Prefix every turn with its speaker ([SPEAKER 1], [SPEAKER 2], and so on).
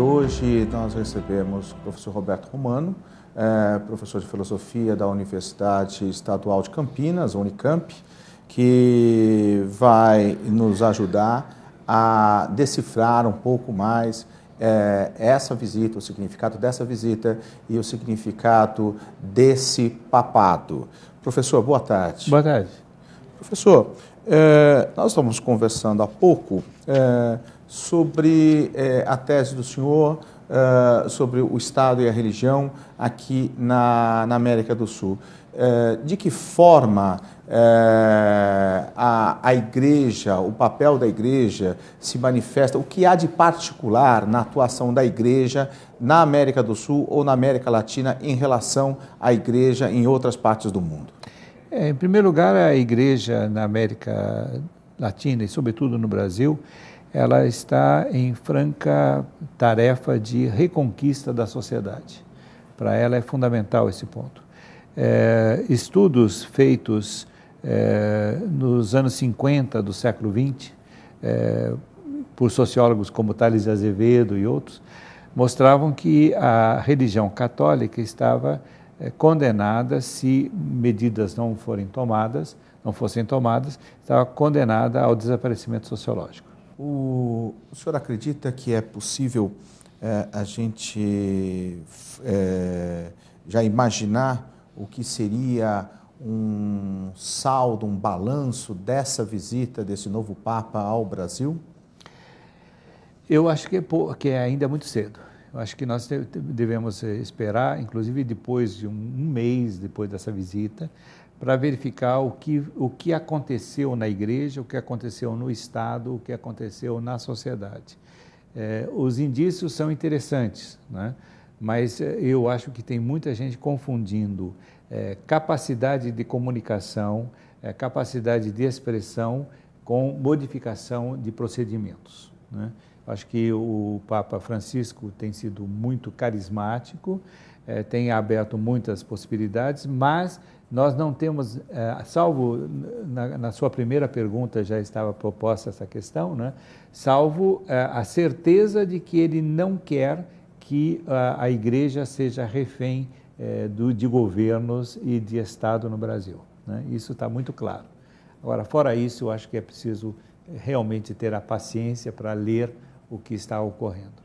[SPEAKER 1] Hoje nós recebemos o professor Roberto Romano, é, professor de filosofia da Universidade Estadual de Campinas, Unicamp, que vai nos ajudar a decifrar um pouco mais é, essa visita, o significado dessa visita e o significado desse papado. Professor, boa tarde. Boa tarde. Professor, é, nós estamos conversando há pouco é, sobre é, a tese do senhor, é, sobre o Estado e a religião aqui na, na América do Sul. É, de que forma é, a, a igreja, o papel da igreja se manifesta, o que há de particular na atuação da igreja na América do Sul ou na América Latina em relação à igreja em outras partes do mundo?
[SPEAKER 2] É, em primeiro lugar, a igreja na América Latina e, sobretudo, no Brasil, ela está em franca tarefa de reconquista da sociedade. Para ela é fundamental esse ponto. É, estudos feitos é, nos anos 50 do século XX, é, por sociólogos como Thales Azevedo e outros, mostravam que a religião católica estava é, condenada se medidas não forem tomadas, não fossem tomadas, estava condenada ao desaparecimento sociológico.
[SPEAKER 1] O, o senhor acredita que é possível é, a gente é, já imaginar o que seria um saldo, um balanço dessa visita desse novo Papa ao Brasil?
[SPEAKER 2] Eu acho que, é, que é ainda muito cedo acho que nós devemos eh, esperar, inclusive depois de um mês depois dessa visita, para verificar o que, o que aconteceu na igreja, o que aconteceu no Estado, o que aconteceu na sociedade. É, os indícios são interessantes, né? mas eh, eu acho que tem muita gente confundindo é, capacidade de comunicação, é, capacidade de expressão com modificação de procedimentos. Né? Acho que o Papa Francisco tem sido muito carismático, é, tem aberto muitas possibilidades, mas nós não temos, é, salvo na, na, sua primeira pergunta já estava proposta essa questão, né? salvo é, a certeza de que ele não quer que a, ah, a igreja seja refém do, de governos e de Estado no Brasil. Né? Isso está muito claro. Agora, fora isso, eu acho que é preciso realmente ter a paciência para ler o que está ocorrendo.